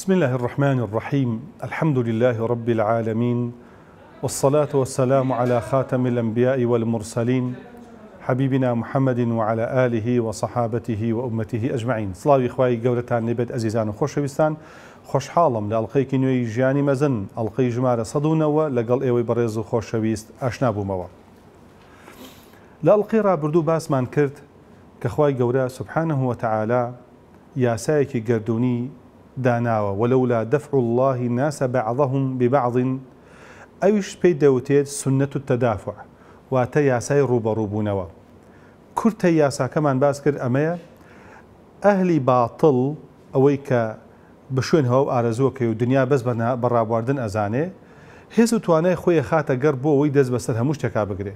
بسم الله الرحمن الرحيم الحمد لله رب العالمين والصلاة والسلام على خاتم الأنبياء والمرسلين حبيبنا محمد وعلى آله وصحابته وأمته أجمعين صلاة إخوائي قولتان نبت أزيزان خوشوستان خۆشحاڵم لە ئەڵلقەیەکی نوێی ژیانی مەزن ئەڵلقەی ژمارە سەدونەوە لەگەڵ ئێوەی بەڕێز و أشنابو موا لألقي رابردو باس ڕابردوو كرت کرد قولة سبحانه وتعالى هوەتەعالا یاسایەکی گردردونی داناوە وەلەولا دەفع اللهی ناسە بەعضەهم ببعضین ئەویش پێی دەوتێت سنەت و تەدافع واتە یاسای ڕوبەڕووبوونەوە کورتە یاساکەمان باس کرد ئەمەیە ئەهلی باتڵ ئەوەی کە بە شوێن هەو ئارەزوەکەی و دنیا بەس بە بەڕابواردن ئەزانێ هێز و توانای خۆی خاتە گەر بۆ ئەوی دەست بەسەر هەموو شتێکا بگرێ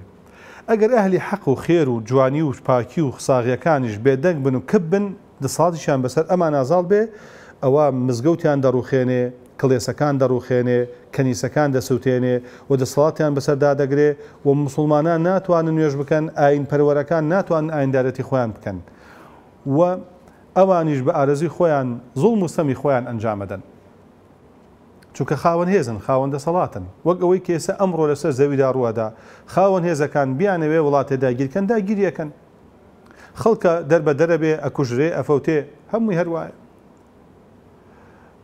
ئەگەر ئەهلی حەق و خێر و جوانی و پاکی و ساغیەکانیش بێدەنگ بن و کب بن دە ساڵیشیان بەسەر ئەمان ئازاڵ بێ ئەوە مزگەوتیان دەڕوخێنێ کڵێسەکان دەڕوخێنێ کەنیسەکان دەسووتێنێ و دەسەڵاتیان بەسەردا دەگرێ و مسلمانان ناتوانن نوێژ بکەن ئاین پەروەرەکان ناتوان ئایندارەتی خۆیان بکەن و ئەوانیش بە ئارەزی خۆیان زوڵ موسەمی خۆیان ئەنجامەدەن چونکە خاوەن هێزن خاوەندە سەڵاتن وەک ئەوەی کێسە ئەمڕۆ لەسەر زەویدا ڕوەدا خاوەن هێزەکان بیانەوێ وڵاتێ داگیرکەن داگیریەکەن خەڵکە دەربە دەرەبێ ئەکوژرێ ئەفەوتێ هەمووی هەروایە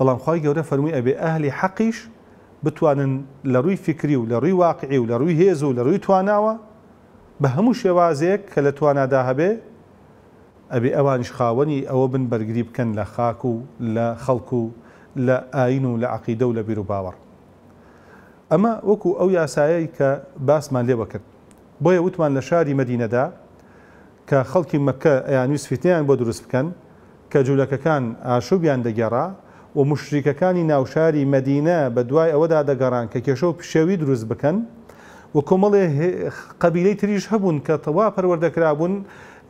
بەڵام خی گەورە فەرمووی ئەبێ ئەهلی حەقیش بتوانن لە ڕووی فکری و لە ڕووی واقعی و لە ڕووی هێز و لە ڕووی تواناوە بە هەموو شێوازەیەک کە لە توانادا هەبێ ئەبێ ئەوانش خاوەنی ئەوە بن بەرگری بکەن لە خاک و لە خەڵکو و لە ئاین و لە عقیدە و لە بیر و باوەڕ ئەمە وەکو ئەو یاسایایی کە باسمان لێوە کرد بۆیە وتمان لە شاری مدینەدا کە خەڵکی مەکە یانویسفتیان بۆ دروست بکەن کە جوولەکەکان ئاشوبیان دەگەڕا و مشریکەکانی ناوشاری مەدینە بە دوای ئەوەدا دەگەڕان کە کێشە و پیشەوی دروست بکەن و کۆمەڵێ قەبیلەی تریش هەبوون کە تەوا پەروەردەکرابوون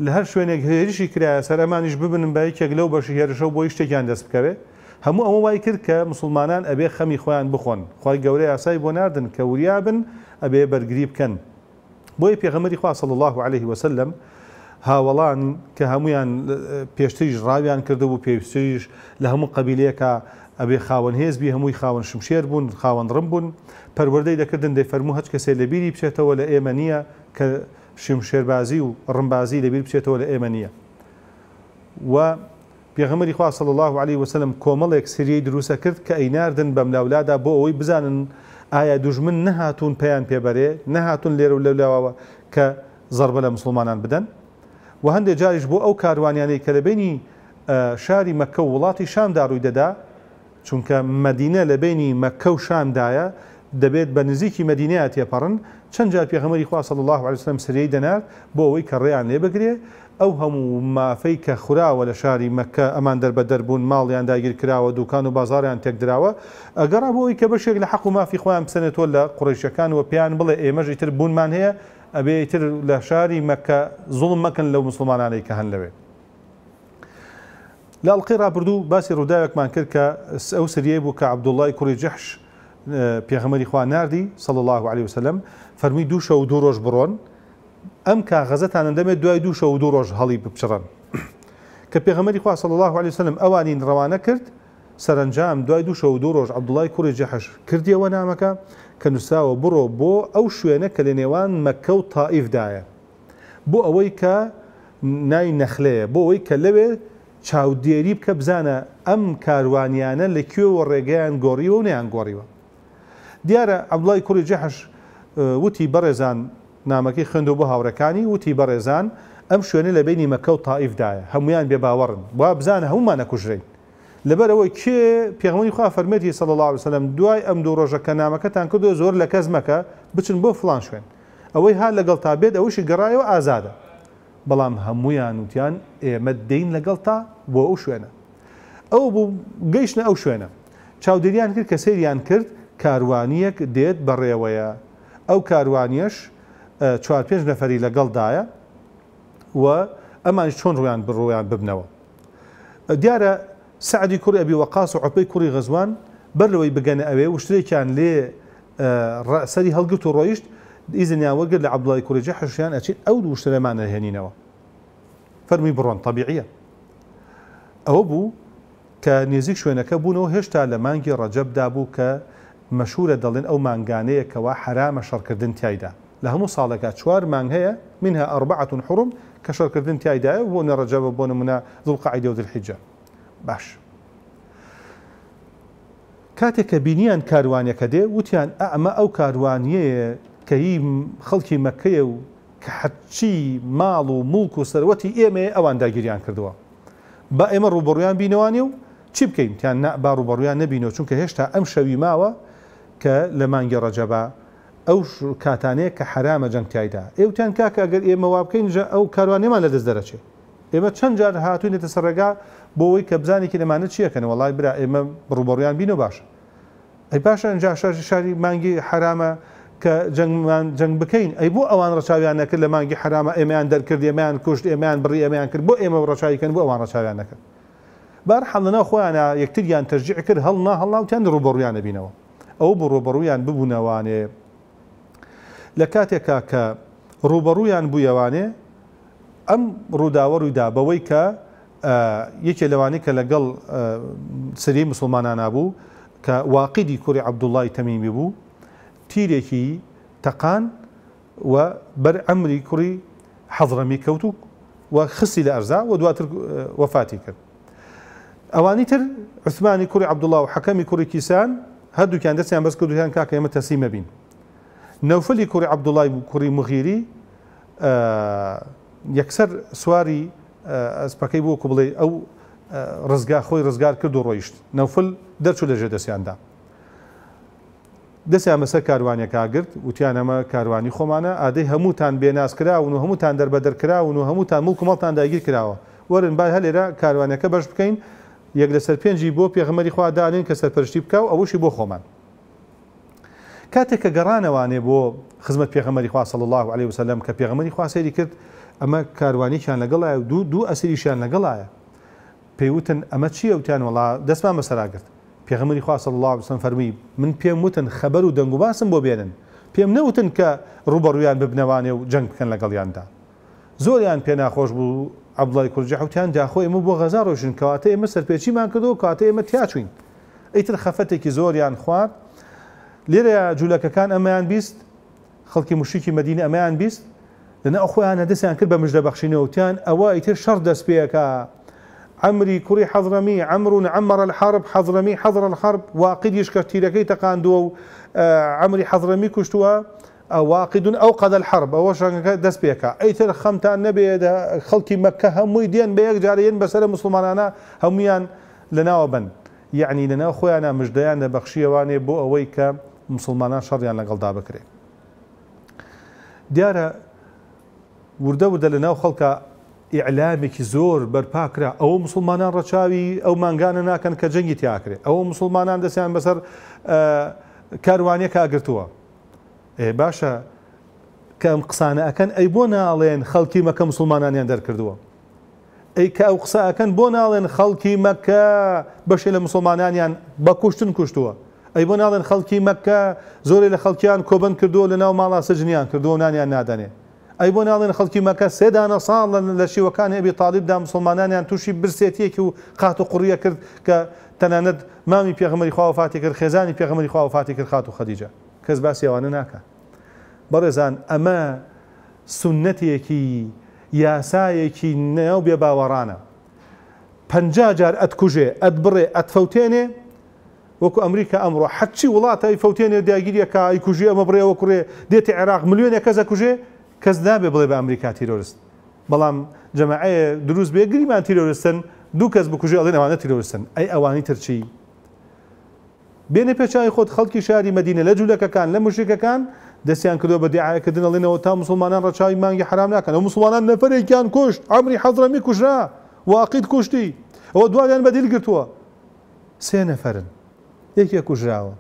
لە هەر شوێنێک هێرشی کرایە سەرەمانیش ببنم با یەکێک لەو بەشی هێرشە بۆی شتێکیان دەست بکەوێت هەموو ئەوە وای کرد کە مسلمانان ئەبێ خەمی خۆیان بخۆن خی گەورە یاسای بۆ ناردن کە وریابن ئەبێ بەرگری بکەن بۆیە پێغەمەری خوا صل الله عليه وسلم هاوڵان کە هەمویان پێشتریش ڕاویان کردبوو پێویستریش لە هەموو قبیلەکە ئەبێ خاوەن هێزبی هەمووی خاوەن شمشێر بوون خاوەن ڕم بوون پەروەدەی دەکردن دەفەرمو هەچ کەسێ لە بیری بچێتەوە لە ئێمە نییە کە شمشێربازی و ڕمبازی لەبیر بچێتەوە لە ئێمە نییە و پێغەمەری خوا صلی الله عليه وسلم کۆمەڵێک سریەی دروستە کرد کە ئەیناردن بەم لەولادا بۆ ئەوەی بزانن ئایا دوژمن نەهاتون پێیان پێبەرێ نەهاتون لێرە و لەولاوەوە کە زربە لە مسلمانان بدەن و هەندێک جاریش بۆ ئەو کاروانیانەی کەلەبێنی شاری مەکە و وڵاتی شامدا ڕووی دەدا چونکە مەدینە لە بینی مەکە و شامدایە دەبێت بە نزیکی مەدینەیە تێپەڕن چەند جار پێغەمەری خواصل الله عسلم سرەی دەنات بۆ ئەوەی کە ڕێیان لێ بگرێ ئەو هەموو مافەی کە خوراوە لە شاری مەکە ئەمان دەربە دەربوون ماڵیان داگیر کراوە دوکان و بازاریان تێکدراوە ئەگەڕا بۆەوەی کە بەشێک لە حەق و مافی خۆیان بسەنێتەوە لە قڕیشەکان و پێیان بڵێ ئێمەژی تر بوونمان هەیە ابي تر لشاري مكه ظلم زوڵم لو مسلمان عليك هن لبي لا لە بردو ڕابردوو باسی ڕووداوێکمان کرد کە ئەو سریە عبد الله كوري جحش جەحش آه، پێغەمەری خوا نردی سەڵ الله عليه وسلم فرمي دوو شە و دوو ڕۆژ بڕۆن ئەم کاغەزەتانە دەمێت دوای دوو شە و دوو ڕۆژ هەڵی بپچڕن کە الله عليه وسلم اوانين ڕەوانە کرد سەرنجام دوای دوو شەو دوو ڕۆژ عبدوڵای کوڕی جەحش کردیەوە نامەکە کە نووساوە بڕۆ بۆ ئەو شوێنە کە لە نێوان مەکە و تائیفدایە بۆ ئەوەی کە نای نەخلەیە بۆ ئەوەی کە لەوێ چاودێری بکە بزانە ئەم کاروانیانە لەکوێوە ڕێگەیان گۆڕیوە و نیان گۆڕیوە دیارە ئەبڵای کوڕی جەحش وتی بەڕێزان نامەکەی خوێندو بۆ هاوڕەکانی وتی بەڕێزان ئەم شوێنە لە بینی مەکە و تائیفدایە هەمویان بێ باوەڕن وا بزانە هەمومان نەکوژرەی لەبەرەوەی کێ پێغمەی خوا فەرمێتی سەڵ الله وسلم دوای ئەم دوو ڕۆژەکە نامەکەتان کردو زۆر لە کەس مەکە بچن بۆ فلان شوێن ئەوەی ها لەگەڵ تا بێت ئەوشی گەڕایەوە ئازادە بەڵام هەمویان وتیان ئێمە دەین لەگەڵ تا بۆ ئەو شوێنە ئەو بوو گەیشتە ئەو شوێنە چاودێریان کرد کە سریان کرد کاروانیەک دێت بەڕێوەیە ئەو کاروانیەش چوار پێنج نەفەری لەگەڵدایە و ئەمان چۆن ڕویان بڕۆیان ببنەوە دیارە سعدی کوڕی ئەبی وەقاس و عپەی کوڕی غەزوان بەر لەوەی بگەنە ئەوێ وشتێکیان لێ اه، سەری هەڵگرت و ڕۆیشت ئیزنیاوەگر لە عبدڵی کوڕێجی حەشیان ئەچین ئەو دوو شتەمانە هێنینەوە فەرمی بڕۆن تەبیعە ئەوە بوو کە نێزیک شوێنەکە بوونەوە هێشتا لە مانگی ڕەجەبدا بوو کە مەشورە دەڵێن ئەو مانگانەیەکەوە حرامە شەڕکردن تایدا لە هەموو ساڵەکە چوار مانگ هەیە منها ئەربعەتون حڕم کە شەڕکردن تایدایە بۆ نە ڕەجەبە بۆ نمونە زڵقە عیدە و دلحیجە باش. کاتێک کە بینیان کاروانەکە دێ وتیان ئەمە ئەو کاروانیەیە کە هی خەڵکی مەکەیە و کە حەچی ماڵ و موڵک و سەرەتی ئێمە ئەوان داگیریان کردووە. بە ئێمە ڕوبڕویان بینەوانی و چی بکەین تیان با ڕوبڕویان نبینەوە چونکە هێشتا ئەم شەوی ماوە کە لە مانگی ڕەجەبا ئەو کاتانەیە کە حرامە جەنگتیایدا ئێوتیان کاکە ئەگەر ئێمە وا بکەین ئەو کاروانێمان لە دەست دەرەچێت. ئێمە چەند جار هاتوینێتە سەرگا بۆەوەی کە بزانێکی لەمانە چیەکەن وڵای برا ئێمە ڕوبڕیان بینە باشە ئەی پاشە ئەنج شاری شاری مانگی حرامە کە جەنگ بکەین ئەی بۆ ئەوان ڕچاویانەکە لە مانگی حرامە ئێمەیان دەرکرد ئێمەیان کوشت ئێمەیان بڕی ئەمەیان کرد بۆ ئێمە ڕچاویکەن بۆ ئەوان ڕچاویانەکە بار حەڵنا خۆیانە یەکتریان تەرجیع کرد هەڵنا هەڵاوتیان ڕوبڕویانە بینەوە ئەو بۆ ڕۆبڕویان ببوونەوانێ لە کاتێکا کە ڕوبەڕویان بوویەوانێ ئەم ڕووداوە ڕوویدا بەوەی کە آه، یەکێ لوانی که آه، لگل سری مسلمانان نبوو که واقعی کره کوری تمیمی بود تیره کی تقان و بر امری کره حضرمی کوتو و خصیل ارزا ئەرزا و دواتر آه، وفاتی کرد ئەوانی تر عثمانی کره عبدالله و حەکەمی کره کیسان هر دو کنده هەردووکیان دەستیان بەس کردویان کاکە ئمە تەسیمە بین کره عبدالله و کره مغیری یکسر سواری ئەسپەکەی بۆ کو بڵێ ئەو ڕزگا خۆی ڕزگار کرد و ڕۆیشت نەوفل دەرچوو لەژێ دەستیاندا. دەستیان بەسە کاروانەکە گرت وتیان ئەمە کاروانی خۆمانە ئادەی هەمووتان بێناسکراون و هەمووتان دەربەدەرکراون و هەمووتان و کومەڵتان داگیر کراوە وەرن با هەلێرا کاروانەکە بەش بکەین یەک لەسەر پێنجی بۆ پێغمەری خوادانین کە سەرپەرشتی بکە و ئەوشی بۆ خۆمان. کاتێک کە گەڕانەوانێ بۆ خزمەت پێغەمەری خوا سەڵ الله عليه وسلم کە پێغەمەری خواسەری کرد ئەمە کاروانیان لەگەڵایە و دوو دوو ئەسریشیان لەگەڵایە پێیوتن ئەمە چیە وتیان وڵا دەستمان بەسەراگرت پێغمەری خواست الله بسم فەرمی من پێم وتن خەبەر و دەنگ و باسم بۆ بێنن پێم نەوتن کە ڕوبەڕویان ببنەوانێ و جەنگ بکەن لەگەڵیاندا زۆریان پێ ناخۆش بوو عبدڵی کورج حوتیان داخۆی ئمە بۆ غەزار ڕۆژن کەواتە ئێمە سەرپێچیمان کردەوە کاتە ئێمە تیاچوین ئیتر خەفەتێکی زۆریان خوارد لێرە جوولەکەکان ئەمەیان بیست خەڵکی مشکی مدینە ئەمەیان بیست لنا أخوانا دسان كربا مجد بخشيني وتان أوائتر شر دس بيكا عمري كري حضرمي عمرو عمر الحرب حضرمي حضر الحرب واقد يشكرتي لكي تقاندو آه عمري حضرمي كشتوا آه، واقد أوقد الحرب أو دس بيكا أيتر خمتا النبي خلقي مكة هم ديان بيك جاريين بسالة مسلمان أنا هميان لنا وبن يعني لنا أخوانا مجدين بخشي واني بو أويكا مسلمانا شر يعني لقل دابكري ديارة وردە وردە لە ناو خەڵکە ئیعلامێکی زۆر بەرپاکرا ئەوە مسلمانان ڕەچاوی ئەو ماگانە ناکەن کە جەنگی تیاکرێ ئەوە مسلمانان دەسیان بەسەر کاروانە کاگرتووە باشە کەم قسانە ئەەکەن ئەی بۆ ناڵێن خەڵکی مەکە مسلمانانیان دەرکردووە ئەی کە ئەو قسەکەن بۆ ناڵێن خەڵکی مەکە بەشێ لە مسلمانانیان بە کوشتن کوشتووە ئەی بۆ ناڵێن خەڵکی مەکە زۆری لە خەڵکیان کۆبن کردووە لە ناو ماڵا سەجنیان کردووە نانیان نادەنێ ئەی بۆ ناڵێن خەڵکی مەکە لشی ساڵ لە شیوەکانی ئەبی تاالبدا مسلمانانیان تووشی برسێتیەکی و قات و قریه کرد کە تناند مامی پێغمەری خواوفاتی کرد خزانی خێزانی پێغمەری خواوفاتی کرد خات و خەدیجە کەس باسیێوانە ناکە بەڕێزان ئەمە سنەتێکی یاسایەکی نێو بێ باوەڕانە پجا جار ات ئەت ات ئەتفەوتێنێ ات فوتینه وكو امريكا امرو ئەی فەوتێنێ فوتين کە ئایکوژێ ئەمە بڕێ وەکوڕێ دێتی عێراق مليون كذا كوجي کەس دابێ بڵێ بە ئەمریکا تیرۆست بەڵام جەماعەیە دروست بێ گریمان تیرۆستن دوو کەس بکوژی ئەڵێن ئەوانە تیرۆستن ئەی ئەوانی ترچی بێنێ پێچای خۆت خەڵکی شاری مدینە لە جوولەکەکان لە مشکەکان دەستیان کردۆ بە دیعاەکردن ئەڵێنەوە تا مسلمانان ڕەچاوی مانگی حرام ناکەن و مسلمانان نەفرێکیان کوشت ئەمری حەزرەمی کوژرا واقیت کوشتی ئەوە دوایان بەدیل گرتووە سێ نەفرن یەکێک کوژراوە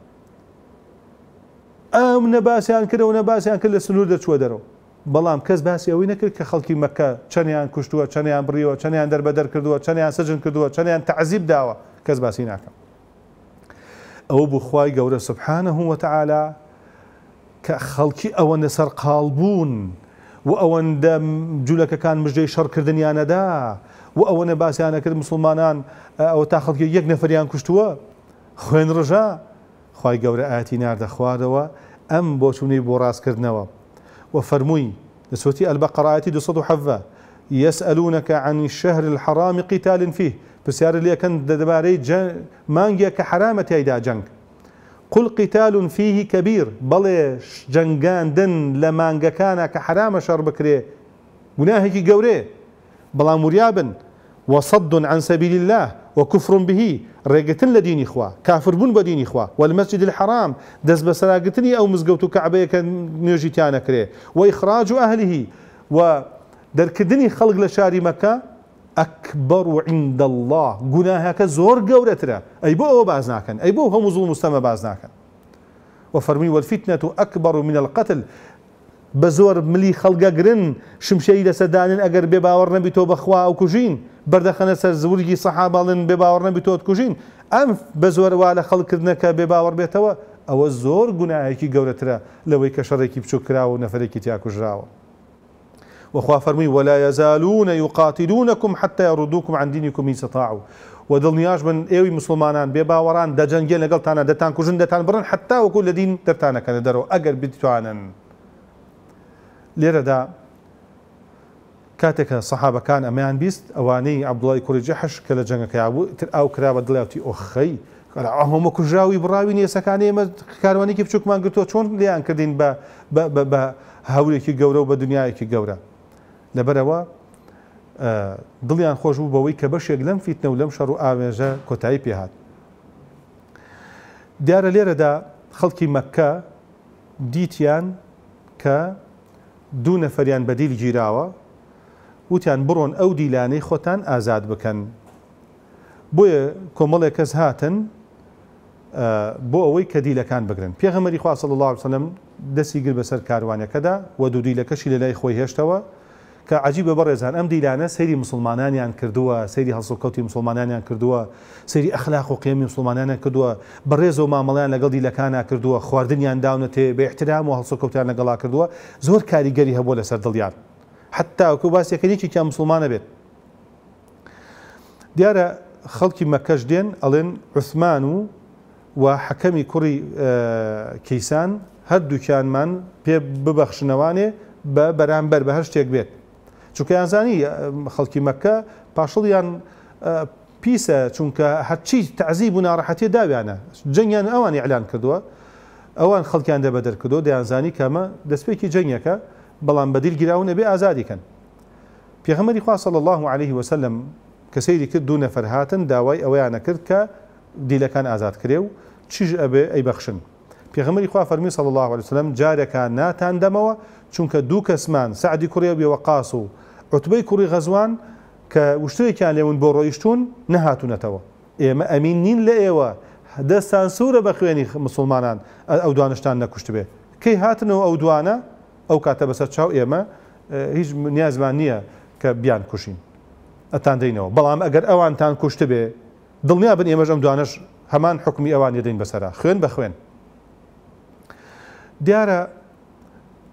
ئەم نەباسیان کردەوە نەباسیان کرد لە سنوور دەچوە دەرەوە بەڵام کەس باسی ئەوی نەکرد کە خەڵکی مەکە چەندیان کوشتووە چەندیان بڕیوە چەندیان دەربەدەر کردووە چەندیان سەجن کردووە چەندیان تعزیب داوە کەس باسی ناکەم ئەوە بخوای گەورە سبحانە هوتەعالا کە خەڵکی ئەوەندە سەر قاڵ بوون و ئەوەندە جوولەکەکان مژدەی شەڕکردنیانەدا و ئەوەنە باسییانەکرد مسلمانان ئەوە تا خەڵکی یەک نەفریان کوشتووە خوێن ڕژە خی گەورە ئاتی ناردە خواردەوە ئەم بۆ چوونی بۆ ڕاستکردنەوە وفرموي نسوتي البقرة آية دوسط حفا يسألونك عن الشهر الحرام قتال فيه بسيار اللي كان دباري مانجيا كحرامة ايدا جنگ قل قتال فيه كبير بلش جنگان دن لمانجا كان كحرامة شر بكري گناهي كي قوري بلا مريابن وصد عن سبيل الله وكفر به رجت لديني إخوة كافر بون بدين إخوة والمسجد الحرام دز بسراقتني أو مزجوت كعبة كان كنيوجي أنا كري وإخراج أهله ودركدني خلق لشاري مكة أكبر عند الله قناهك زور ترى أي بو بازناكن أي بو هم ظلم مستمى بازناكن وفرمي والفتنة أكبر من القتل بە زۆر ملی خەڵگە گرن شمشەی دەسەدانن ئەگەر بێ باوەڕ نەبی تۆ بەخوا ئەو کوژین بەردەخەنە سەر زورگی سەحاباڵن بێ باوەڕ نەبی تۆت کوژین ئەم بە زۆر وا لە خەڵکردنەکە بێ باوەڕ بێتەوە ئەوە زۆر گوناایەکی گەورەترە لەوەی کە شەڕێکی بچوو کراوە و نەفرێکی تیاکوژراوە. وخوا فەرمی ولا يزالون يقاتلونكم حتى يردوكم عن دينكم ان استطاعوا ودڵنیاش بن ئێوی مسلمانان بێ باوەڕان دەجەنگێ لەگەڵتانە دەتان کوژن دەتان بڕن حتا وەکو لە دین دەرتانەکە دەرەوە ئەگەر بتوانن. لێرەدا کاتێکە سەحابەکان ئەمەیان بیست ئەوانەی عبدڵی کوریجە حش کە لە جەنگەکەیا بوو تر ئاو کرابە دڵاوتی ئۆخەی هەمە کوژاوی بڕاوی نیێسەکانی ئمە کاروانێکی بچووکمان گرتووە چۆن لیان کردین بە هەورێکی گەورە و بە دنیایەکی گەورە لەبەرەوە دڵیان خۆش بوو بەوەی کە بەشێک لەم فیتنە و لەم شەڕ و ئاوێژە کۆتایی پێهات دیارە لێرەدا خەڵکی مەکە دیتیان کە دوو نەفەریان بەدیل گیراوە وتیان بڕۆن ئەو دیلانەی خۆتان ئازاد بکەن بۆیە کۆمەڵێک کەس هاتن بۆ ئەوەی کە دیلەکان بگرن پێغەمەری خواصل الله وسلم دەستی گر بەسەر کاروانەکەدا و دوودیلەکەشی لە لای خۆی هێشتەوە کە عجیبە بەڕێزان ئەم دیلانە سەیری مسلمانانیان کردووە سەیری هەسڵکەوتی مسلمانانیان کردووە سەیری ئەخلاق و قێمی مسلمانانە کردووە بەڕێز و مامەڵیان لەگەڵ دیلەکانە کردووە خواردنیان داونە تێ بە احترام و هەڵسوکەوتیان لەگەڵا کردووە زۆر کاریگەری هەبوو لەسەر دڵیان حتا وکو باسیەکەنیکی کیا مسلمانە بێت دیارە خەڵکی مەکەش دێن ئەڵێن عثمان و و حەکەمی کوڕی کەیسان هەردووکیانمان پێ ببەخشنەوانێ بە بەرامبەر بە هەر شتێک بێت چونکە یانزانی اه، خەڵکی مەکە پاشڵیان اه، پیسە چونکە هەرچی تعزیب و ناڕەحەتی داویانە جنگیان ئەوان ئەلان کردووە ئەوان خەڵکیان دەبە دەرکردەوە دەیانزانی کەمە دەستپێکی جنگەکە بەڵام بەدیل گیراونە بێ ئازادیکەن پێغەمەری خواصل الله عليه وسلم کە سەیری کرد دوو نەفەر هاتن داوای ئەویانە کرد کە دیلەکان ئازاد کرێ و چیش ئەبێ ئەی بەخشن پێغەمەری خوا فەرمی صلی الله عليه وسلم جارێکان ناتان دەمەوە چونکە دوو کەسمان سعدی کوڕێ بێوە قاس و عوتبەی کوڕی غەزوان کە وشتەیەکیان لێون بۆ ڕۆیشتون نەهاتونەتەوە ئێمە ئەمین نین لە ئێوە دەستان سوورە بە خوێنی مسلمانان ئەو دوانشتان نەکوشت بێ کەی هاتنەوە ئەو دوانە ئەو کاتە بەسەر چاو ئێمە هیچ نیازمان نییە کە بیان کوشین ئەتان دەینەوە بەڵام ئەگەر ئەوانتان کوشت بێ دڵنیا بن ئێمەش ئەم دوانش هەمان حکمی ئەوان دەین بەسرە خوێن بە خوێن دیارە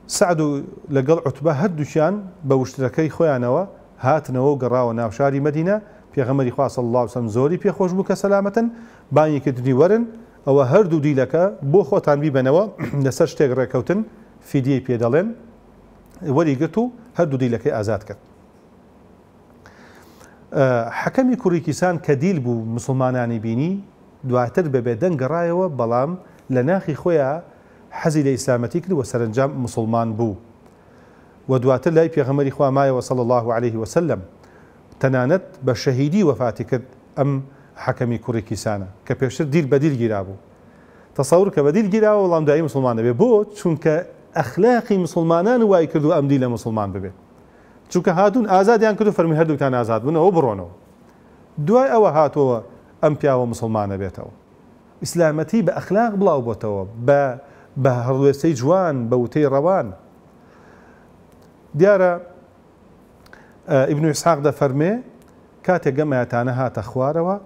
سعد و لەگەڵ عوتبە هەردووشیان بە وشتەکەی خۆیانەوە هاتنەوە و گەڕاوە ناوشاری مدینە پێغەمەری خواست الله سم زۆری پێخۆش بوو کە سەلامەتەن بانی کردنی وەرن ئەوە هەردوو دیلەکە بۆ خۆتان بیبەنەوە لەسەر شتێک ڕێککەوتن فیدی پێ دەڵێن وەریگرت و هەردوو دیلەکەی ئازاد کرد. حەکەمی کوڕیکیسان کە دیل بوو مسلمانانی بینی دواتر بەبێ دەنگەڕایەوە بەڵام لە ناخی خۆیان حزي لە ئیسلامەتی کرد و سەرنجام مسلمان بو و دواتر لای پێغەمەری خوامایەوە سەڵ الله عليه وسلم تنانت بشهيدي شەهیدی وەفاتی کرد ئەم حەکەمی کوڕێکیسانە کە پێشتر دیر بەدیر گیرا بوو تەسەور کە بەدیر گیراوە وەڵام دایی مسلمانە بێ بۆ چونکە ئەخلاقی مسلمانان وای کرد و ئەمدی لە مسلمان ببێت چونکە هاتون ئازادیان کرد و فەرمی هەردووتان ئازاد بوونەوە بڕۆنەوە دوای ئەوە هاتووە ئەم پیاوە مسلمانە بێتەوە ئیسلامەتی بە ئەخلاق بڵاو بۆتەوە بە بە هەڵوێستەی جوان بە وتەی ڕەوان دیارە ئیبنوی ساق دەفەرمێ کاتێک گەمایانە هاتە خوارەوە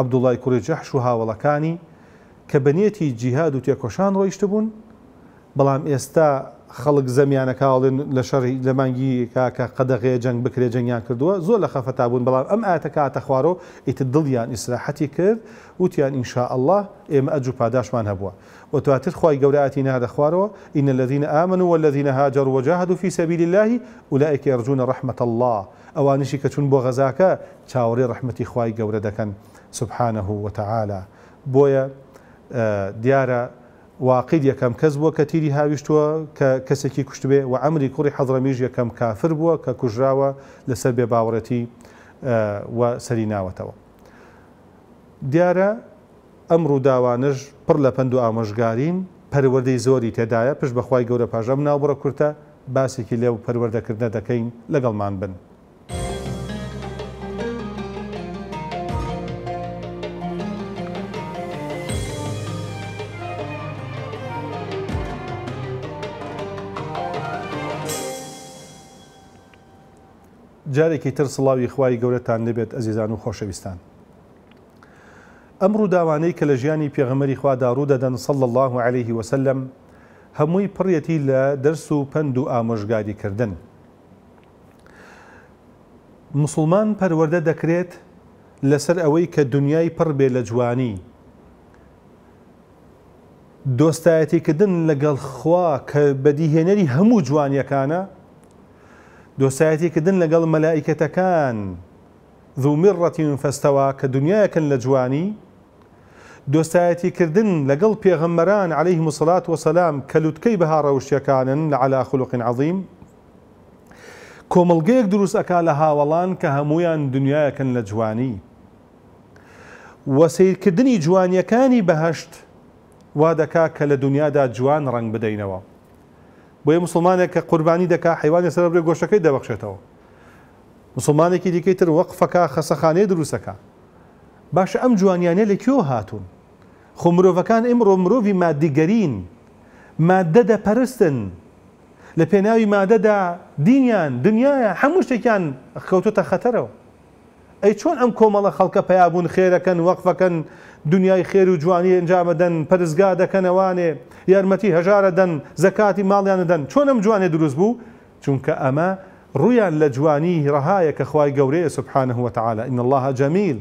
عبدوڵای کوڕی جەحش و هاوڵەکانی کە بەنیەتی جیهاد و تێکۆشان ڕۆیشت بوون بەڵام ئێستا خەڵک زەمیانەکاڵێن لە شەڕی لە مانگی کاکە قەدەغێ جەنگ بکرێ جەنگیان کردووە زۆر لە خەفەتابوون بەڵام ئەم ئاتە کاتە خوارۆ ئیت دڵیان ئیسراحەتی کرد وتیان ئینشاء الله ئێمە ئەج و پاداشمان هەبووە وتواتر خی گەورەتی نادە خوارەوە ئینە الذيە ئامن و الذيە هاجر وجاهد و في سبیل الله اولئك يرجون رحمة الله ئەوانشی کە چون بۆ غەزاکە چاوەڕێ ڕحمەتی خوای گەورە دەکەن سبحانه وتعالى بويا آه، دیارە واقید یەکەم کەس بووە کە تیری هاویشتووە کە کەسێکی کوشتبێ و ئەمری کوڕی حەزرەمیژ یەکەم کافر بووە کە کوژراوە لەسەر بێ باوەڕەتی و سەری ناوەتەوە. دیارە ئەم ڕووداوانش پڕ لە پند و ئامۆژگارین پەروەدەی زۆری تێدایە پشت بەخوای گەورە پاژەم ناوبڕە کورتە باسێکی لێو پەروەردەکردە دەکەین لەگەڵمان بن. جارێکی تر سڵاوی خوای گەورەتان لەبێت ئەزیزان و خۆشەویستان. ئەمڕوو داوانەی کە لە ژیانی پێغەمەری خوادا ڕوو دەدەن سەڵ الله عليه وسلم هەمووی پڕەتی لە دەرس و پند و ئامۆژگاریکردن. مسلمان پەروەەردە دەکرێت لەسەر ئەوەی کە دنیای پڕ بێ لە جوانی. دۆستایەتیکردن لەگەڵ خوا کە بەدیهێنەری هەموو جوانیەکانە كدن لقل دۆسایەتیکردن لەگەڵ مەلایکەتەکان ذومڕەتی فەستەوە کە دنیاەکەن لە جوانی دۆستایەتیکردن لەگەڵ پێغەممەران عليه مسلات وسلام کەلوتکەی بها روش لە على خلق عظيم کۆمەلگەیەک دروستەکە لە هاوەڵان کە هەمویان دنیاەکەن لە جوانی وەسیرکردنی جوانیەکانی بەهشت وا دەکا کە لە دا جوان ڕنگ بدينوا بۆیە مسلمانێک کە قوربانی دەکا حیوانی سەر بێ گۆشەکەی دەبخشێتەوە مسلمانێکی دیکەی تر وەقفەکە خەسەخانەی دروستەکە باشە ئەم جوانیانە لە کێو هاتوون خۆ مرۆڤەکان ئمڕۆ مرۆڤی مادیگەرین مادە دەپەرستن لە پێناوی مادەدا دینیان دنیاە هەموو شتێکیان خەوتۆتە خەتەرەوە ئەی چۆن ئەم کۆمەڵە خەڵکە پیابوون خێرەکەن وەقفەکەن دنیای خێر و جوانی ئەنجامەدەن پەرزگا دەکەنەوانێ یارمەتی هەژارە دەن زەکاتی ماڵیانەدەن چۆنم جوانێ دروست بوو چونکە ئەمە ڕویان لە جوانی ڕەهایە کە خخوای گەورەیە سبحانه وتعاالە إن الله جەمیل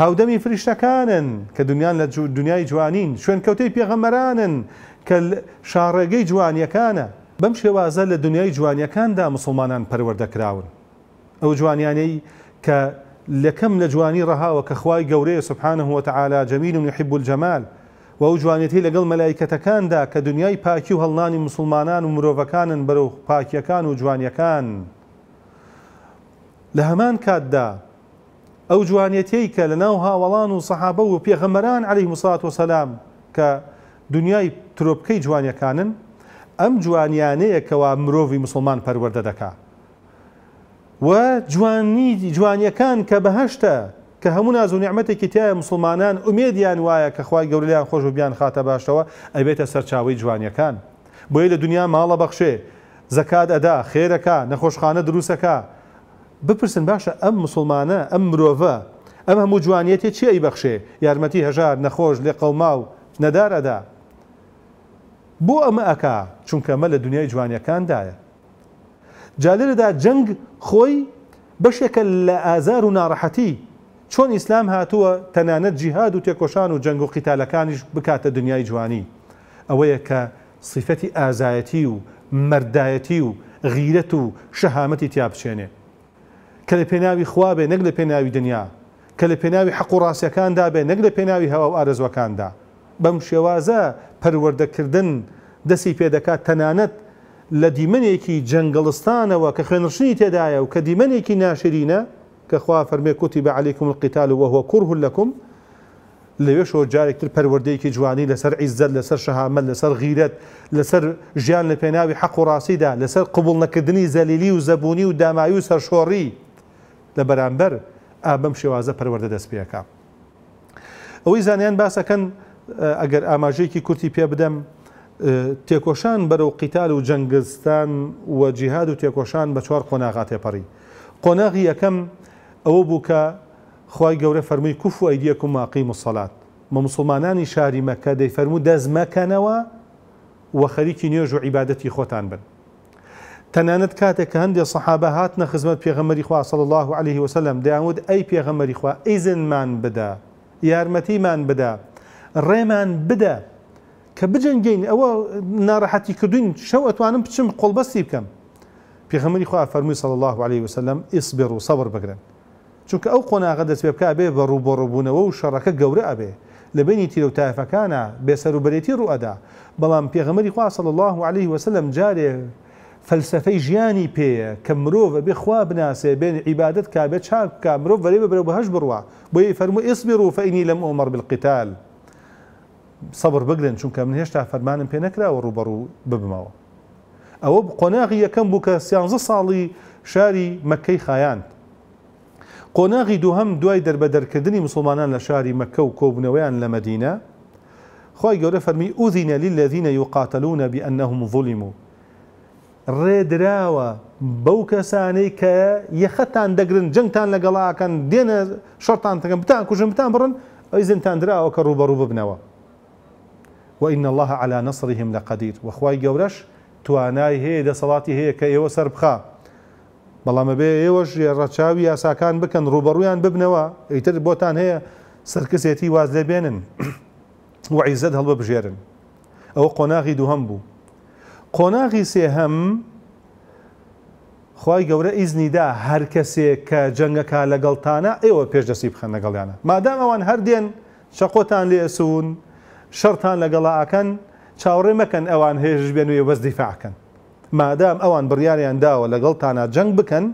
هاودەمی فریشتەکانن کە دنیان لە دنیای جوانین شوێن کەوتەی پێغەمەرانن کە شارڕێگەی جوانیەکانە بەم شێوازە لە دنیای جوانیەکاندا مسلمانان پەروەەردەکراون ئەو جوانیانەی کە لەکەم لە جوانی ڕەهاوە کە خوای گەورەیە سبحانه وتعالا جەمیل و نحب الجەمال و ئەو جوانێتی لەگەڵ مەلایکەتەکاندا کە دنیای پاکی و هەڵنانی مسلمانان و مرۆڤەکانن بەرەو پاکیەکان و جوانیەکان لە هەمان کاتدا ئەو جوانێتی کە لە ناو هاوەڵان و سەحابە و پێغەمەران علی مسات و سەسلام کە دنیای ترۆپکەی جوانیەکانن ئەم جوانیانەیە کەوا مرۆڤی مسلمان پەروەەردە دەکات و جوانی جوانیەکان کە بەهشتە کە هەموو ناز و نیعممەتێکی تایە مسلمانان ئومێدیان وایە کە خخوای گەورلیان خۆش و بیان خاتە باشەوە ئەبێتە سەرچاوی جوانیەکان بۆیە لە دنیا ماڵە بەخشێ زەکات ئەدا خێرەکە نەخۆشخانە دروستەکە بپرسن باشە ئەم مسلمانە ئەم مرۆڤە ئەم هەموو جوانیەتی چی ئەی بەخشێ یارمەتی هەژار نەخۆش لێ قەڵما و نەدارەدا بۆ ئەمە ئەک چونکە ئەمە لە دنیای جوانیەکاندایە جالردا جەنگ خۆی بەشێکە لە ئازار و ناڕەحەتی چۆن ئیسلام هاتووە تەنانەت جیهاد و تێکۆشان و جەنگ و قیتالەکانیش بکاتە دنیای جوانی ئەوەیە کە سیفەتی ئازایەتی و مردایەتی و غیرەت و شەهامەتی تیا بچێنێ کە لە پێناوی خواابێ نەک لە پێناوی دنیا کە لە پێناوی حەق و ڕاستیەکاندا بێ نەک لە پێناوی هەوا و ئارزوەکاندا بەم شێوازە پەروەردەکردن دەسی پێدەکات تەنانەت لە دیمەنێکی جەنگڵستانەوە کە خوێنشنی تێدایە و کە دیمەنێکی ناشرینە کە خوا فەرمێ کوتی بە علیکم القیتال وهوە کوور لەکم لەوێشەوە جارێکتر پەروەردەیەکی جوانی لەسەر عیزت لەسەر شەهامە لەسەر غیرەت لەسەر ژیان لە پێناوی حەق و ڕاستیدا لەسەر قوبول نەکردنی زەلیلی و زەبوونی و دامایی و سەرشۆڕی لە بەرامبەر ئابم شێوازە پەروەەردە دەست پێەکە. ئەوەی زانیان باسەکەن ئەگەر ئاماژەیەکی کورتی پێ بدەم تێکۆشان بەرەو قیتال و جەنگستان و جیهاد و تێکۆشان بە چوار قۆناغا تێپەڕی قۆناغی یەکەم ئەوە بوو کە خی گەورە فەرمووی کوف و ئەیدیەک و ماقی مسەڵات مە مسلمانانی شاری مەکە دەیفەرموو دەزمەکەنەوە وە خەریکی نوێژ و عیباەتی خۆتان بن تەنانەت کاتێک کە هەندێک سەحابە هاتنە خزمەت پێغەمەری خوا سەڵ الله عليه وسلم دەیانوت ئەی پێغەمەری خوا ئیزنمان بدە یارمەتیمان بدە ڕێمان بدە کە بجەنگین ئەوە ناڕەحەتی کردوین شەو ئەتوانم بچم قۆڵبەستی بکەم پێخەمەری خوا فەرمووی سەڵ الله عليه وسلم ئیسبێر و سەبر بگرن چونکە ئەو قۆناغە دەست پێ بکە بێ بە ڕووبڕبوونەوە و شەڕەکە گەورە ئەبێ لە بینی تیرە و تایفەکانە بێسەر و بەرێتی ڕوئەدا بەڵام پێغەمەری خوا سەڵ الله عليه وسلم جارێ فەلسفەی ژیانی پێە کە مرۆڤ بێ خوا بناسێ بێن عیبادت کابێ چاک کا مرۆڤ بەرێ بەرەوە بەهش بڕوە بۆی فەرمو ئیسبێر و فەینی لەم ئۆمەڕ بالقتال صبر بگرن که من هێشتا فەرمانم پێ نەکراوە ڕوبەڕوو او. ئەوە قۆناغی یەکەم بوو کە سیانزە ساڵی شاری خیانت. قناغی دو هم دوای دەربەدەرکردنی مسلمانان لە شاری مەکە و کۆبنەوەیان لە مەدینە خی گەورە فەرمی ئوذینە للذینە یقاتەلوونە بأنهم ظلموا ڕێدراوە بەو کەسانەی کە یەخەتان دەگرن جنگتان لەگەڵاکەن دین شرطان تەکەن بتان کوژن بتان برن ئەوی تان دراو کە ڕوبەڕوو وإن الله على نصرهم لقدير وخواي گەورەش توانای هەیە دەسەڵاتی هەیە کە ئێوە سەر بخە بەڵامە بێ ئێوەش ڕەچاوی یاساکان بکەن ڕوبەڕویان ببنەوە ئیتر بۆتان هەیە سەرکەسێتی واز دەبێنن وعیزت هەڵبە بژێرن ئەوە قۆناغی دووهم بوو قۆناغی سێهەم خی گەورە ئیزنیدا هەر کەسێک کە جەنگەکە لەگەڵتانە ئێوە پێش دەسی بخەن لەگەڵیانە مادام ئەوان هەردێن شەقۆتان لێسوون شرطان لقلا أكن شاوري مكن أوان هيج بينو يبز دفاع كن ما دام أوان بريالي عن داوا لقلت أنا جنگ بكن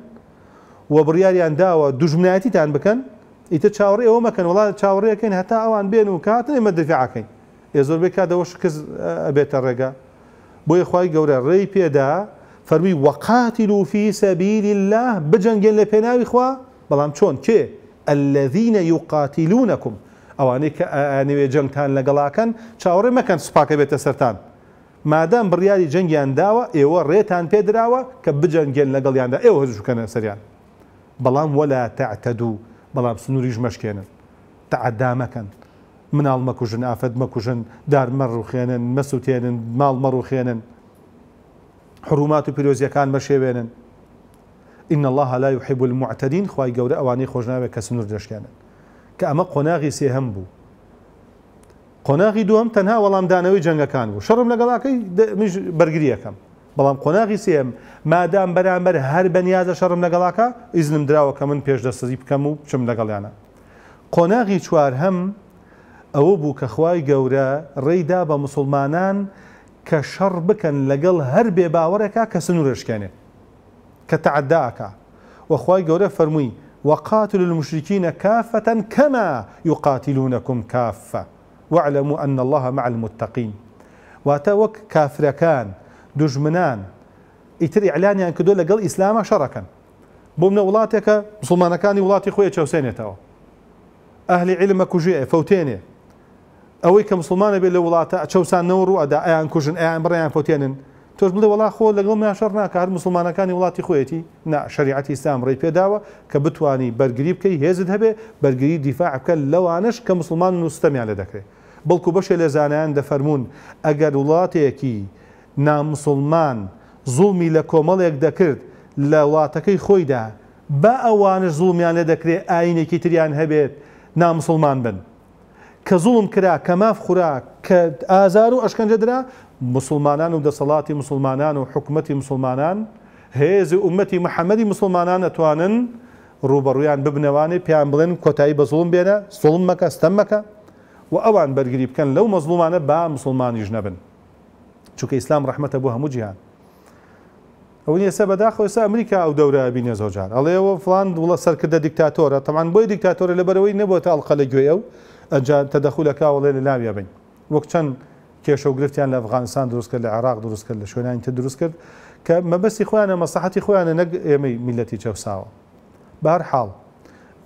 وبرياري عن داوا دجمناتي تان بكن إذا شاوري أو مكن والله شاوري كن حتى أوان بينو كاتن يمد دفاع كن يزور بك هذا وش كز بيت الرجا بو إخوي جورا ري بيدا فرمي وقاتلوا في سبيل الله بجنگين لبناوي إخوة بلام شون كي الذين يقاتلونكم ئەوانەی کە ئەنوێ جەنگتان لەگەڵاکەن چاوەڕێ مەکەن سوپاکە بێتە سەران. مادام بڕیاری جەنگیان داوە ئێوە ڕێتان پێدراوە کە بجەنگێن لەگەڵیاندا ئێوە هەزوکەنە سەریان. بەڵام وەلا تەعتە دوو بەڵام سنووریش مەشکێنن تەعدامەکەن مناڵ مەکوژن ئافەت مەکوژن دار مەڕوخێنن مەسووتێنن ماڵ مەڕوخێنن حرومات و پیرۆزیەکان بەشێوێنن. إن الله لا يحب المعتدين خواي جورا أواني خوجنا بك سنور دشكانن کە ئەمە قۆناغی سێهەم بوو قۆناغی دووەم تەنها وەڵامدانەوەی جەنگەکان بوو شەڕم لەگەڵاکەی بەرگریەکەم بەڵام قۆناغی سێم مادام بەرامبەر هەر بەنیازە شەڕم لەگەڵاکە ئیزنم دراوە کە من پێشدەسەزی بکەم و چم لەگەڵیانە قۆناغی چوار هەم ئەوە بوو کە خوای گەورە ڕێدا بە مسلمانان کە شەڕ بکەن لەگەڵ هەر بێ باوەرەکە کە سنوورشکێنێ کە تعداکە وەخوای گەورە فەرمووی وقاتلوا المشركين كافة كما يقاتلونكم كافة واعلموا أن الله مع المتقين واتوك كافركان دجمنان ئیتر ئەلانیان يعني کردو كدولة قل إسلام شركا منە ولاتك مسلمان كان ولاتي خوية ئەهلی تاو أهل علم ئەوەی فوتيني أويك مسلمان لە ولاتا شوسان نورو أدا أيان كجن أيان بريان فوتينين تۆش بڵێ وڵا خۆ لەگەڵ میانشەر ناکار مسلمانەکانی وڵاتی خۆیەتی شریعەتی ئسلام ڕێ پێداوە کە بتانی بەرگری بکەی هێزت هەبێ بەرگری دیفاع بکە لەوانش کە مسلمان نووسستەمیان لە دەکرێت بەڵکو بەشێ لە زانایان دەفەرمونون ئەگەر وڵاتێکی نامسلمان زوڵمی لە کۆمەڵێک دەکرد لە وڵاتەکەی خۆیدا بە ئەوانش زوڵمیان لە دەکرێت ئاینێکی تریان هەبێت نامسلمان بن. کە زوڵم کرا کە ماف خورا کە ئازار و ئەشکەنجە درا مسلمانان و دەسەڵاتی مسلمانان و حکومەتی مسلمانان هێزی عومەتی محەممەدی مسلمانان ئەتوانن ڕوبەڕویان ببنەوانی پێیان بڵێن کۆتایی بە زڵم بێنە سڵم مەکە ستەمەکە و ئەوان بەرگری بکەن لەو مەزلومانە با مسلمانیش نەبن چونکە ئیسلام ڕحمەتە بۆ هەموو جییان ئەو ێسە بەداخۆستا ئەمریکا ئەو دەورە بینێ زۆجار ئەڵێەوە فلان وڵە سەرکردە دیکتاتۆرە تەمان بۆی دیکتاتۆرە لە بەرەوەی نەبووە تا ئەڵخە لە گوێ ئەو ئەنجان تەدەخولەکەوەڵێ لە لاویە بین وەک چەند کێشە و گرفتیان لە ئەفغانستان دروست کرد لە عراق دروست کرد لە شوێنانی تر دروست کرد کە مەبەستی خۆیانە مەسەحەتی خۆیانە نەک ئێمەی میلەتی چەساوە بار حاڵ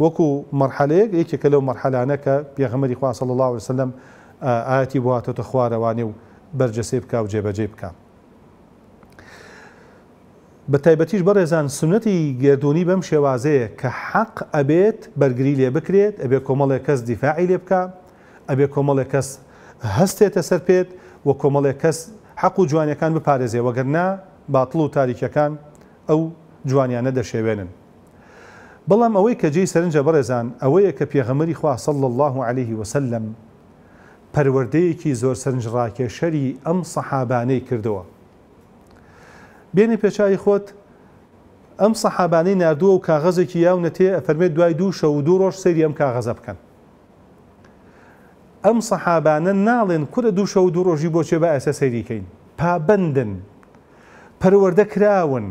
وەکو مەرحەلەیەک یەکێکە لەو مەرحەلانە کە پێغەمەری خواسەڵ الله وسلم ئاەتی بواتۆتە خوارەوانی و بەرجەسێ بکە و جێبەجێ بکە. بە تایبەتیش بەڕێزان سنەتی گردردونی بەم شێوازەیە کە حەق ئەبێت بەرگری لێ بکرێت ئەبێ کۆمەڵێک کەس دیفاعی لێ بکە ئەبێ کۆمەڵێک کەس هەستێتە سەر پێێت وە کۆمەڵێک کەس حەق و جوانیەکان بپارێزێ وەگەرنا باتڵ و تاریکەکان ئەو جوانیانە دەشێوێنن. بەڵام ئەوەی کە جێی سەرنجە بەڕێزان ئەوەیە کە پێغەمەری خواسەڵ الله عليه وسلم پەروەردەیەکی زۆر سەرنجڕاکێشەری ئەم سەحابانەی کردەوە. بێنێ پێچوی خۆت ئەم سەحابانەی نردووە و کاغەزێکی یاونەتێ ئەفەرمێت دوای دوو شە و دوو ڕۆژ سری ئەم کاغەزە بکەن. ئەم سەحابانە ناڵێن کورە دوو شە و دوو ڕۆژی بۆچێ بە ئەسە سەیریکەین پابندن پەروەەردە کراون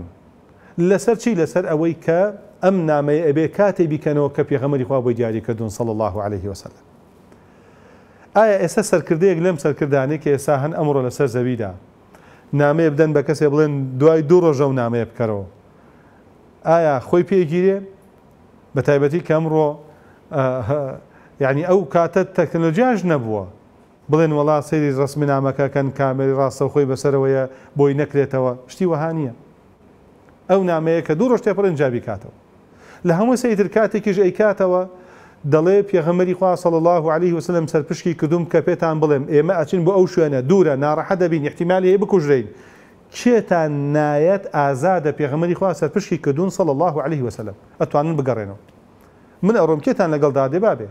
لەسەر چی لەسەر ئەوەی کە ئەم نامەیە ئەبێ کاتێ بیکەنەوە کە پێغەمەری خوا بۆی دیاری کردوون سەڵ الله عليه وسلم ئایا ئێستا سەرکردەیەک لەم سەرکردانێک کە ئێستا هەن ئەمڕۆ لەسەر زەویدا نامەیە بدەن بە کەسێ بڵێن دوای دوو ڕۆژە و نامەیە بکەرەوە ئایا خۆی پێگیرێ بە تایبەتی کەمڕۆ يعني او كاتت تكنولوجياش نبوه بلين والله سيري رسمي نامك كان كامل راسه وخوي بسره ويا بوي نكري توا شتي وهانيه او نامي كدور شتي برين جابي كاتو لهم سيد الكاتي كيج اي كاتوا دلي بيغمري خوا صلى الله عليه وسلم سر بشكي كدوم كابيتان بلين اي ما اتشين بو اوشو انا دورا نار حدا بين احتمالي بكوجرين كيتا نايت ازاد بيغمري خوا سر بشكي كدوم صلى الله عليه وسلم اتوانن بقرينو من اروم كيتا نقل دادي بابي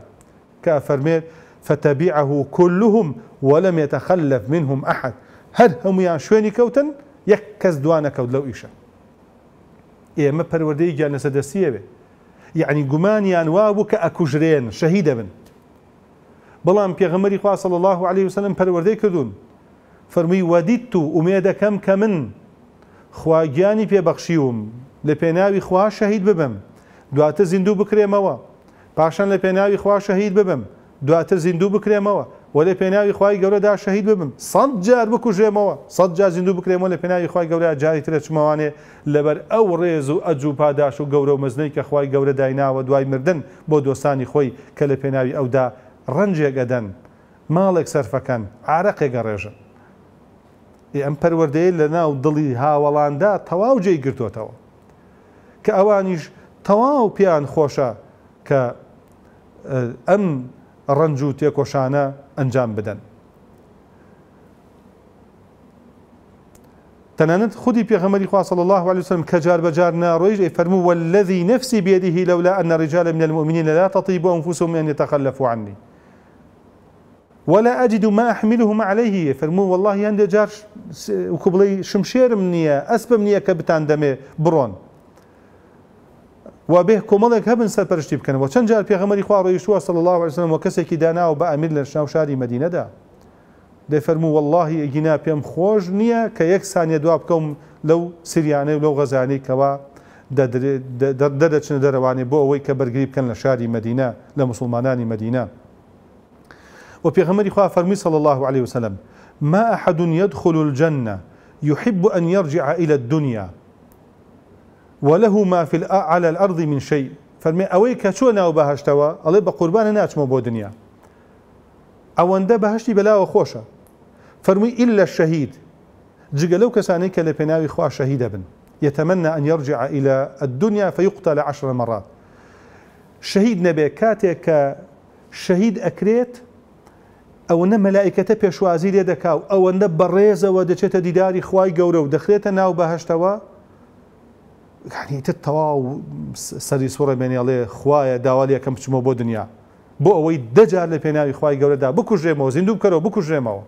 كافرمير فتبعه كلهم ولم يتخلف منهم أحد هم هەمویان شوێنی يكز دوانا کەس لو إيشا إيه ما بروردي گیانەسەدەسیە بێ یعنی يعني وا يعني وابك ئەکوژرێن شهيدا من بەڵام پێغەمەری خوا صلى الله عليه وسلم بروردي کردوون فرمي وەدیت أميدا كم كمن خواجاني خواگیانی پێبەخشیوم لە پێناوی خوا شەهید ببم دواتە زیندوو بکرێمەوە پاشان لە پێناوی خوا شەهید ببم دواتر زیندوو بکرێمەوە و لە پێناوی خی گەورەدا شەهید ببم سند جار بکوژێمەوە سەد جا زیندوو بکرێمەوە لە پێناوی خی گەورە جاری ترە چمەوانێ لەبەر ئەو ڕێز و ئەج و پاداش و گەورە و مەزنەی کە خی گەورە دایناوە دوای مردن بۆ دۆستانی خۆی کە لە پێناوی ئەودا ڕەنجێگەدەن ماڵێک سەرفەکەن عراقێگە ڕێژە ئەم پەروەردەیە لە ناو دڵی هاوەڵاندا تەواو جێی گرتوتەوە کە ئەوانیش تەواو پیان خۆشە کە ئەم أه، ڕنج تيكوشانا انجام بدن تنانت خودي خودی پێغەمەری صلى الله عليه وسلم كجار بجار بەجار فرمو والذي نفسي بيده لولا أن رجالا من المؤمنين لا تطيب أنفسهم أن يتخلفوا عني ولا أجد ما أحملهم عليه فرمو والله هەندێ جار وكبلي شمشير مني اسب مني كبتان دمي برون و به کۆمەڵێک هەبن سەرپەرشتی بکەن و چەند جار پێغەمەری خوا ڕۆیشتووە سەڵ الله وسلم و که دانا و بە ئەمیر لە شناو شاری مدینەدا دەفەرمو واللهی ئەگینا پێم خۆش نییە کە یەک سانیە دوا بکەم لەو سریانەی و لەو غەزانەی کەوا دەدەچنە چند بۆ ئەوەی کە که برگریب کن شاری مدینە لە مسلمانانی و پیغمبری خواه فەرمی صلى الله عليه وسلم ما أحد يدخل الجنة يحب أن يرجع إلى الدنيا وله ما في على الأرض من شيء فالمي أويك شو ناو بهشتوا الله بقربان ناتمو بو دنيا أو بەهشتی بهشتي بلا فەرمووی فرمي إلا الشهيد لەو کەسانەی کە خوا شهيد ابن يتمنى أن يرجع إلى الدنيا فيقتل عشر مرات شهيد نبي كاتك شهيد أكريت أو أن ملائكة بيشوازي يدك أو أن بريزة ودكت ديداري خواي قورو دخلت ناو بهشتوا تت تەواو سەری سوڕە بێنیاڵێ خوایە داوالی یەکەم بچمە بۆ دنیا بۆ ئەوەی دەجار لە پێناوی خی گەورەدا بکوژێمەوە زیندوو بکەرەوە بکوژێمەوە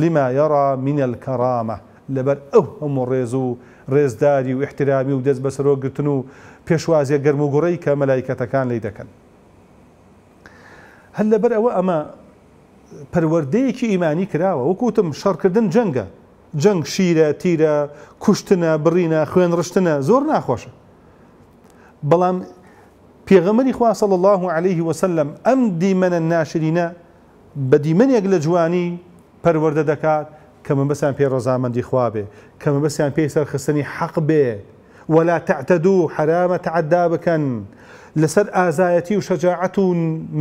لیما یەڕا منە کەڕامە لەبەر ئەو هەموو ڕێز و ڕێزداری و احترامی و دەست بەسەرۆ گرتن و پێشوازیە گەرم و گوڕی کە مەلایکەتەکان لی دەکەن هەل لەبەر ئەوە ئەمە پەروەردەیەکی ئیمانی کراوە وەکوتم شەڕکردن جەنگە جەنگ شیرە تیرە کوشتنە بڕینە خوێن ڕشتنە زۆر ناخۆشە بەڵام پێغەمەری خواسە الله عليه وسلم ئەم دیمەنە ناشرینە بە دیمەنێک لە جوانی پەروەەردە دەکات کە من بەسیان پێ ڕزامەندی خوابێ کە من بەسیان پێی سەرخستنی حەق بێ ولا تعتەدو حرامە تعدا بکەن لەسەر ئازایەتی و شەجاعەت و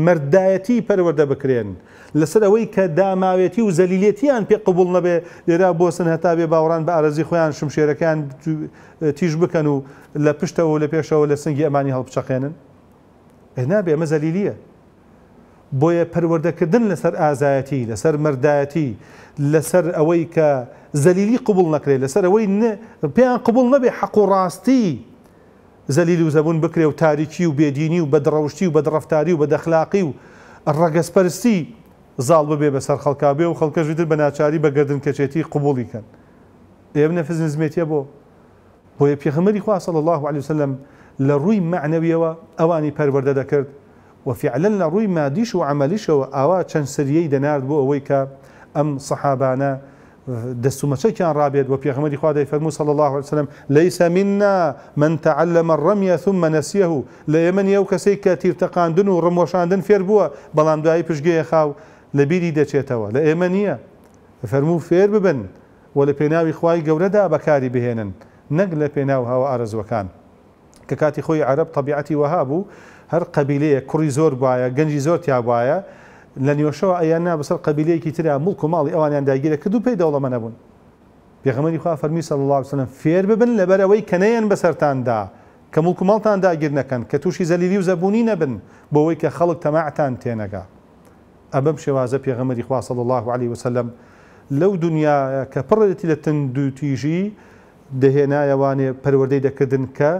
مردایەتی پەروەدە بکرێن لەسەر ئەوەی کە داماوێتی و زەلیلێتیان پێ قبول نەبێ لێرا بۆسن هەتا بێ باوەڕان بە ئارەزی خۆیان شمشێرەکان تیژ بکەن و لە پشتەوە و لە پێشەوە لە سنگی ئەمانی هەڵبچەقێنن هێنابێ ئەمە زەلیلیە بۆیە پەروەردەکردن لەسەر ئازایەتی لەسەر مردایەتی لەسەر ئەوەی کە زەلیلی قبول نەکرێت لەسەر ئەوەی پێیان قبول نەبێ حەق و ڕاستی زەلیل و بكري بکرێ و تاریکی و بێدینی و بەدڕەوشتی و بەدڕفتاری و بەدەخلاقی و ڕەگەسپەرستی زاڵ ببێ بەسەر خەڵکابێ و خەڵکەش تر بە ناچاری بەگەردن کەچێتی قوبولیکەن ئێم نەفز نزمێتە بۆ بۆیە پێخەمەری خواصل الله عليه وسلم لە ڕووی معنەویەوە ئەوانی پەروەەردە دەکرد وفعلا لە ڕووی مادیش و عملیشەوە ئاوا چەند سریەی دەنارد بۆ ئەوەی کە ام سەحابانە دستو مچه دەستومەچەکیان رابێت بۆ پێخەمەدی خوادای فەرمو سەڵ الله وسلم لەیس مننا من تعلم الرمية ثم نسيه لە ئێمن ئەو کەسێک کە تیرتەقاندن و ڕمۆشاندن فێر بووە بەڵام دوایی پشگەیە خاو لە بیری دەچێتەوە لە ئێمە فرمو فەرموو ببن و لە پێناوی خوای گەورەدا بهنن بهێنن نەک لە پێناو هاوە ئارزوەکان کە کاتی خۆی عرب طبیعەتی وهابو هر هەر قەبیلەیە کوڕی زۆر باە گەنجی زۆر تیا باە لە نیۆشەوە ئەیاننا بەسەر قبیلەیەکی ترا مڵک و ماڵی ئەوانیان داگیرە کە دوو پێی دەوڵەمە نەبوون پێغەمەری خوا فەرمی سە الله سنم فێر ببن لەبەرەوەی کەنەیەن بەسەرتاندا کە مڵک و ماڵتان داگیر نەکەن کە تووشی زەلیلی و زەبوونی نەبن بۆەوەی کە خەڵک تەماعتان تێنەگا ئەبەم شێوازە پێغەمەری خوا سەڵ الله عليه وسلم لەو دنیا کە پڕێتی لە تند و تیژی دەهێنایەوانێ پەروەدەی دەکردن کە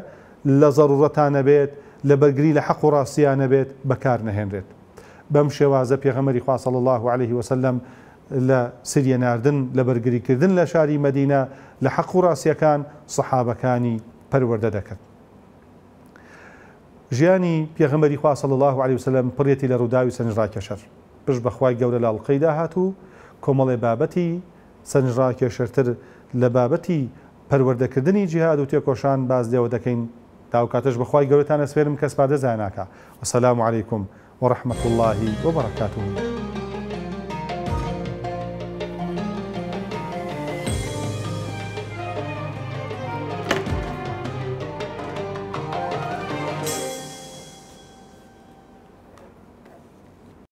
لە زەڕورەتانە بێت لە بەرگری لە حەق و ڕاستیانە بێت بەکار نەهێنرێت بەم شێوازە پێغەمەری خواصل الله عليه وسلم لە سریە ناردن لە بەرگریکردن لە شاری مدینە لە حەق و ڕاستیەکان سەحابەکانی پەروەەردە دەکرد. ژیانی پێغمەری خواصل الله عليه وسلم پرێتی لە ڕووداوی سنجڕاکێشەر پش بەخوای گەورە لە ئەڵلقەیدا هاتوو کۆمەڵێ بابەتی سنجڕاکێشەرتر لە بابەتی پەروەردەکردنی جیهاد و تێکۆشان باز دێەوە دەکەین تاوکاتش بەخوای گەورەتانە سوێرم کەس پادەزانناکە وسلام عیکم. ورحمة الله وبركاته